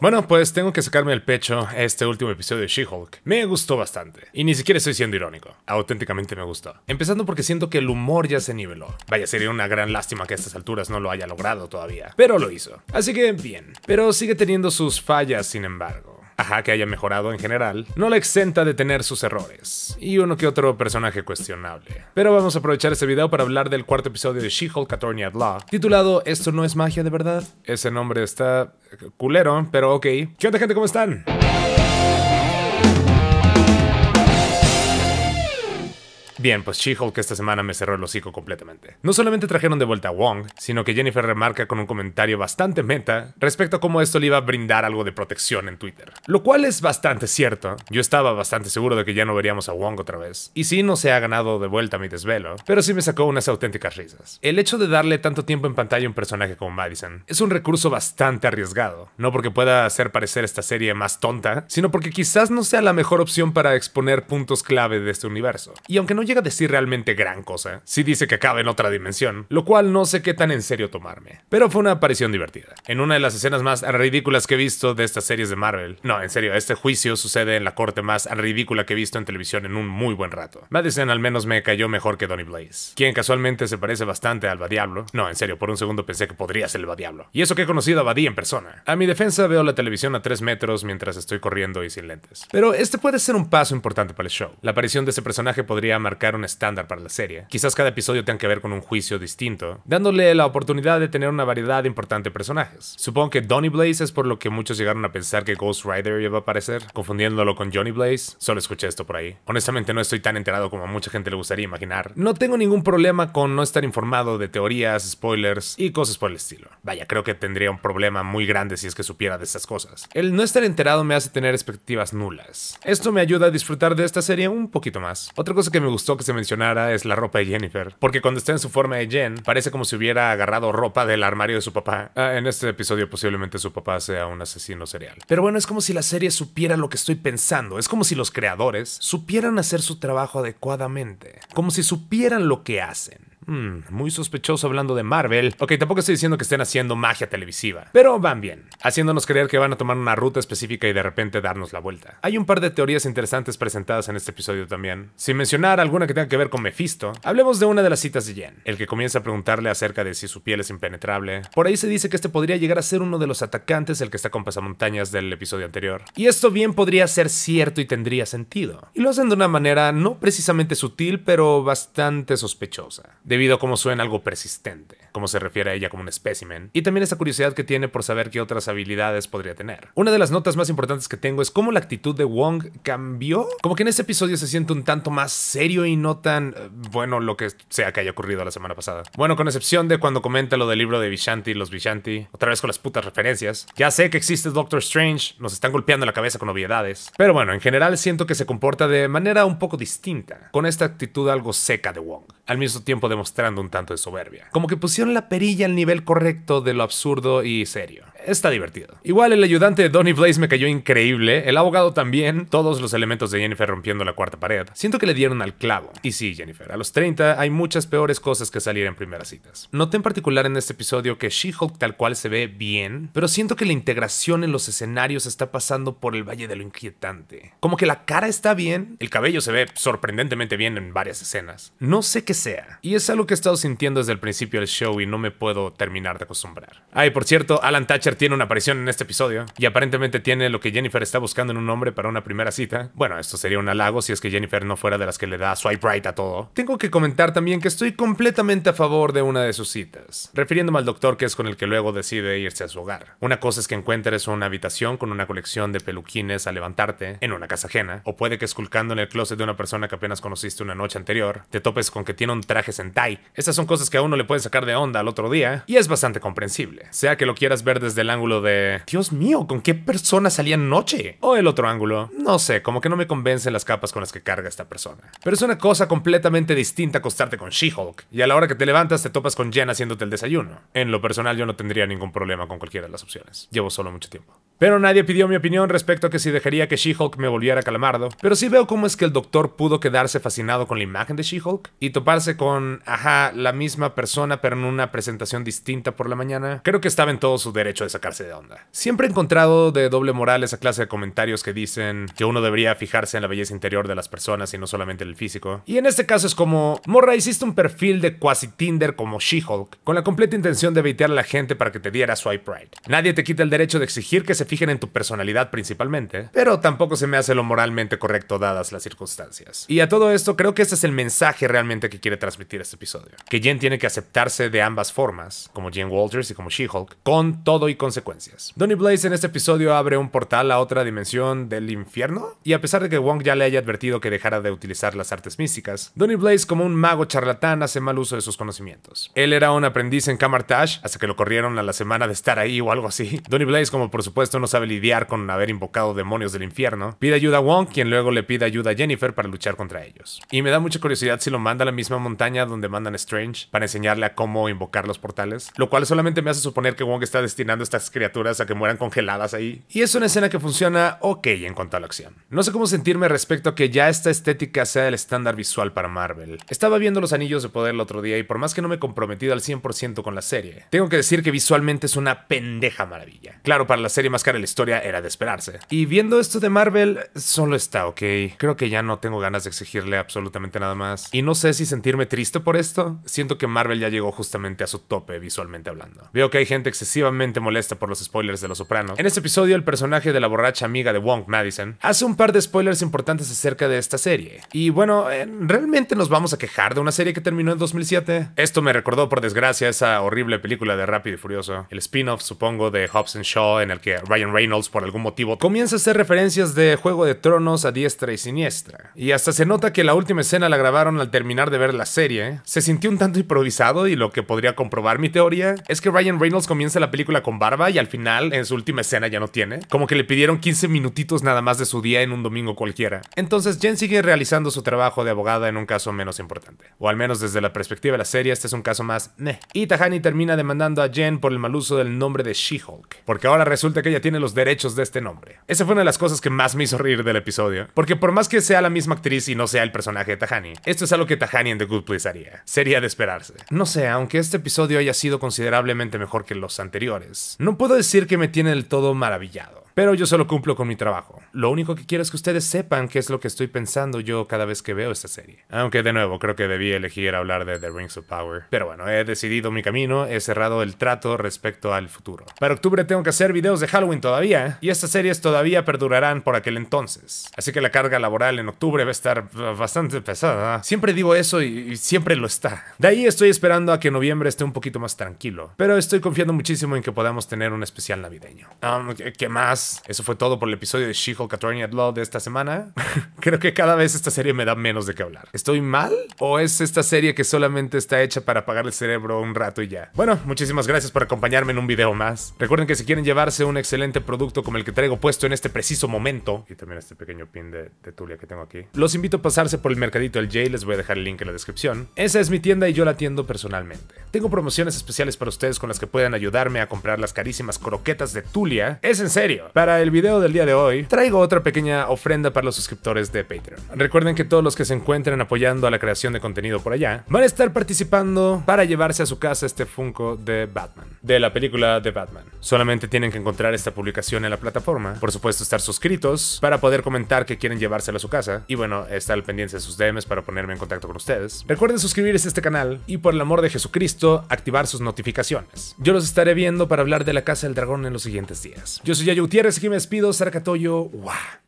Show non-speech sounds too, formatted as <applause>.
Bueno, pues tengo que sacarme el pecho este último episodio de She-Hulk. Me gustó bastante. Y ni siquiera estoy siendo irónico. Auténticamente me gustó. Empezando porque siento que el humor ya se niveló. Vaya, sería una gran lástima que a estas alturas no lo haya logrado todavía. Pero lo hizo. Así que bien. Pero sigue teniendo sus fallas, sin embargo ajá que haya mejorado en general, no la exenta de tener sus errores y uno que otro personaje cuestionable. Pero vamos a aprovechar este video para hablar del cuarto episodio de She-Hulk at Law, titulado Esto no es magia de verdad. Ese nombre está culero, pero ok. ¿Qué onda gente? ¿Cómo están? Bien, pues she que esta semana me cerró el hocico completamente. No solamente trajeron de vuelta a Wong, sino que Jennifer remarca con un comentario bastante meta respecto a cómo esto le iba a brindar algo de protección en Twitter. Lo cual es bastante cierto. Yo estaba bastante seguro de que ya no veríamos a Wong otra vez. Y sí, no se ha ganado de vuelta mi desvelo, pero sí me sacó unas auténticas risas. El hecho de darle tanto tiempo en pantalla a un personaje como Madison es un recurso bastante arriesgado. No porque pueda hacer parecer esta serie más tonta, sino porque quizás no sea la mejor opción para exponer puntos clave de este universo. Y aunque no llegue a decir realmente gran cosa. si dice que acaba en otra dimensión, lo cual no sé qué tan en serio tomarme. Pero fue una aparición divertida. En una de las escenas más ridículas que he visto de estas series de Marvel. No, en serio, este juicio sucede en la corte más ridícula que he visto en televisión en un muy buen rato. Madison al menos me cayó mejor que Donny Blaze, quien casualmente se parece bastante al Vadiablo. No, en serio, por un segundo pensé que podría ser el Diablo. Y eso que he conocido a Badí en persona. A mi defensa veo la televisión a 3 metros mientras estoy corriendo y sin lentes. Pero este puede ser un paso importante para el show. La aparición de ese personaje podría marcar un estándar para la serie. Quizás cada episodio tenga que ver con un juicio distinto, dándole la oportunidad de tener una variedad importante de personajes. Supongo que Donny Blaze es por lo que muchos llegaron a pensar que Ghost Rider iba a aparecer, confundiéndolo con Johnny Blaze. Solo escuché esto por ahí. Honestamente no estoy tan enterado como mucha gente le gustaría imaginar. No tengo ningún problema con no estar informado de teorías, spoilers y cosas por el estilo. Vaya, creo que tendría un problema muy grande si es que supiera de esas cosas. El no estar enterado me hace tener expectativas nulas. Esto me ayuda a disfrutar de esta serie un poquito más. Otra cosa que me gusta gustó que se mencionara es la ropa de Jennifer, porque cuando está en su forma de Jen, parece como si hubiera agarrado ropa del armario de su papá. Ah, en este episodio posiblemente su papá sea un asesino serial. Pero bueno, es como si la serie supiera lo que estoy pensando, es como si los creadores supieran hacer su trabajo adecuadamente, como si supieran lo que hacen. Mm, muy sospechoso hablando de Marvel. Ok, tampoco estoy diciendo que estén haciendo magia televisiva, pero van bien, haciéndonos creer que van a tomar una ruta específica y de repente darnos la vuelta. Hay un par de teorías interesantes presentadas en este episodio también. Sin mencionar alguna que tenga que ver con Mephisto, hablemos de una de las citas de Jen, el que comienza a preguntarle acerca de si su piel es impenetrable. Por ahí se dice que este podría llegar a ser uno de los atacantes, el que está con pasamontañas del episodio anterior. Y esto bien podría ser cierto y tendría sentido. Y lo hacen de una manera no precisamente sutil, pero bastante sospechosa debido a cómo suena algo persistente como se refiere a ella como un espécimen, y también esa curiosidad que tiene por saber qué otras habilidades podría tener. Una de las notas más importantes que tengo es cómo la actitud de Wong cambió. Como que en este episodio se siente un tanto más serio y no tan, eh, bueno, lo que sea que haya ocurrido la semana pasada. Bueno, con excepción de cuando comenta lo del libro de Vishanti, los Vishanti, otra vez con las putas referencias. Ya sé que existe Doctor Strange, nos están golpeando la cabeza con obviedades. Pero bueno, en general siento que se comporta de manera un poco distinta, con esta actitud algo seca de Wong, al mismo tiempo demostrando un tanto de soberbia. Como que pusieron la perilla al nivel correcto de lo absurdo y serio está divertido. Igual el ayudante de Donny Blaze me cayó increíble, el abogado también, todos los elementos de Jennifer rompiendo la cuarta pared. Siento que le dieron al clavo. Y sí, Jennifer, a los 30 hay muchas peores cosas que salir en primeras citas. Noté en particular en este episodio que She-Hulk tal cual se ve bien, pero siento que la integración en los escenarios está pasando por el valle de lo inquietante. Como que la cara está bien, el cabello se ve sorprendentemente bien en varias escenas. No sé qué sea. Y es algo que he estado sintiendo desde el principio del show y no me puedo terminar de acostumbrar. Ay, por cierto, Alan Thatcher tiene una aparición en este episodio y aparentemente tiene lo que Jennifer está buscando en un hombre para una primera cita. Bueno, esto sería un halago si es que Jennifer no fuera de las que le da swipe right a todo. Tengo que comentar también que estoy completamente a favor de una de sus citas, refiriéndome al doctor que es con el que luego decide irse a su hogar. Una cosa es que encuentres una habitación con una colección de peluquines a levantarte en una casa ajena, o puede que esculcando en el closet de una persona que apenas conociste una noche anterior, te topes con que tiene un traje sentai. Estas son cosas que a uno le puede sacar de onda al otro día y es bastante comprensible. Sea que lo quieras ver desde el ángulo de, Dios mío, ¿con qué persona salía noche? O el otro ángulo, no sé, como que no me convencen las capas con las que carga esta persona. Pero es una cosa completamente distinta acostarte con She-Hulk, y a la hora que te levantas te topas con Jen haciéndote el desayuno. En lo personal yo no tendría ningún problema con cualquiera de las opciones. Llevo solo mucho tiempo. Pero nadie pidió mi opinión respecto a que si dejaría que She-Hulk me volviera calamardo. Pero sí veo cómo es que el doctor pudo quedarse fascinado con la imagen de She-Hulk y toparse con, ajá, la misma persona pero en una presentación distinta por la mañana. Creo que estaba en todo su derecho de sacarse de onda. Siempre he encontrado de doble moral esa clase de comentarios que dicen que uno debería fijarse en la belleza interior de las personas y no solamente en el físico. Y en este caso es como, morra, hiciste un perfil de cuasi Tinder como She-Hulk con la completa intención de baitear a la gente para que te diera swipe right. Nadie te quita el derecho de exigir que se fijen en tu personalidad principalmente, pero tampoco se me hace lo moralmente correcto dadas las circunstancias. Y a todo esto, creo que ese es el mensaje realmente que quiere transmitir este episodio. Que Jen tiene que aceptarse de ambas formas, como Jen Walters y como She-Hulk, con todo y consecuencias. Donny Blaze en este episodio abre un portal a otra dimensión del infierno, y a pesar de que Wong ya le haya advertido que dejara de utilizar las artes místicas, Donny Blaze como un mago charlatán hace mal uso de sus conocimientos. Él era un aprendiz en Kamartash hasta que lo corrieron a la semana de estar ahí o algo así. Donny Blaze como por supuesto no sabe lidiar con haber invocado demonios del infierno, pide ayuda a Wong, quien luego le pide ayuda a Jennifer para luchar contra ellos. Y me da mucha curiosidad si lo manda a la misma montaña donde mandan a Strange para enseñarle a cómo invocar los portales, lo cual solamente me hace suponer que Wong está destinando a estas criaturas a que mueran congeladas ahí. Y es una escena que funciona ok en cuanto a la acción. No sé cómo sentirme respecto a que ya esta estética sea el estándar visual para Marvel. Estaba viendo los anillos de poder el otro día y por más que no me he comprometido al 100% con la serie, tengo que decir que visualmente es una pendeja maravilla. Claro, para la serie más en la historia era de esperarse. Y viendo esto de Marvel, solo está ok. Creo que ya no tengo ganas de exigirle absolutamente nada más. Y no sé si sentirme triste por esto. Siento que Marvel ya llegó justamente a su tope visualmente hablando. Veo que hay gente excesivamente molesta por los spoilers de Los Sopranos. En este episodio, el personaje de la borracha amiga de Wong, Madison, hace un par de spoilers importantes acerca de esta serie. Y bueno, eh, ¿realmente nos vamos a quejar de una serie que terminó en 2007? Esto me recordó, por desgracia, esa horrible película de Rápido y Furioso. El spin-off, supongo, de Hobbs Shaw, en el que Ryan Reynolds por algún motivo, comienza a hacer referencias de Juego de Tronos a diestra y siniestra. Y hasta se nota que la última escena la grabaron al terminar de ver la serie. Se sintió un tanto improvisado y lo que podría comprobar mi teoría es que Ryan Reynolds comienza la película con barba y al final, en su última escena, ya no tiene. Como que le pidieron 15 minutitos nada más de su día en un domingo cualquiera. Entonces Jen sigue realizando su trabajo de abogada en un caso menos importante. O al menos desde la perspectiva de la serie, este es un caso más meh. Y Tahani termina demandando a Jen por el mal uso del nombre de She-Hulk. Porque ahora resulta que ella tiene los derechos de este nombre. Esa fue una de las cosas que más me hizo reír del episodio, porque por más que sea la misma actriz y no sea el personaje de Tahani, esto es algo que Tajani en The Good Place haría. Sería de esperarse. No sé, aunque este episodio haya sido considerablemente mejor que los anteriores, no puedo decir que me tiene del todo maravillado. Pero yo solo cumplo con mi trabajo. Lo único que quiero es que ustedes sepan qué es lo que estoy pensando yo cada vez que veo esta serie. Aunque de nuevo, creo que debí elegir hablar de The Rings of Power. Pero bueno, he decidido mi camino, he cerrado el trato respecto al futuro. Para octubre tengo que hacer videos de Halloween todavía, y estas series todavía perdurarán por aquel entonces. Así que la carga laboral en octubre va a estar bastante pesada. Siempre digo eso y, siempre lo está. De ahí estoy esperando a que noviembre esté un poquito más tranquilo. Pero estoy confiando muchísimo en que podamos tener un especial navideño. ¿Qué más? Eso fue todo por el episodio de She-Hulk Attorney at Law de esta semana. <laughs> Creo que cada vez esta serie me da menos de qué hablar. ¿Estoy mal? ¿O es esta serie que solamente está hecha para apagar el cerebro un rato y ya? Bueno, muchísimas gracias por acompañarme en un video más. Recuerden que si quieren llevarse un excelente producto como el que traigo puesto en este preciso momento, y también este pequeño pin de, Tulia que tengo aquí, los invito a pasarse por el mercadito del J. Les voy a dejar el link en la descripción. Esa es mi tienda y yo la atiendo personalmente. Tengo promociones especiales para ustedes con las que puedan ayudarme a comprar las carísimas croquetas de Tulia. Es en serio. Para el video del día de hoy, traigo otra pequeña ofrenda para los suscriptores de Patreon. Recuerden que todos los que se encuentren apoyando a la creación de contenido por allá van a estar participando para llevarse a su casa este Funko de Batman, de la película de Batman. Solamente tienen que encontrar esta publicación en la plataforma, por supuesto estar suscritos para poder comentar que quieren llevárselo a su casa y bueno, estar al pendiente de sus DMs para ponerme en contacto con ustedes. Recuerden suscribirse a este canal y por el amor de Jesucristo, activar sus notificaciones. Yo los estaré viendo para hablar de la Casa del Dragón en los siguientes días. Yo soy Yayo Así aquí me despido, Sara Catoyo. ¡Wow!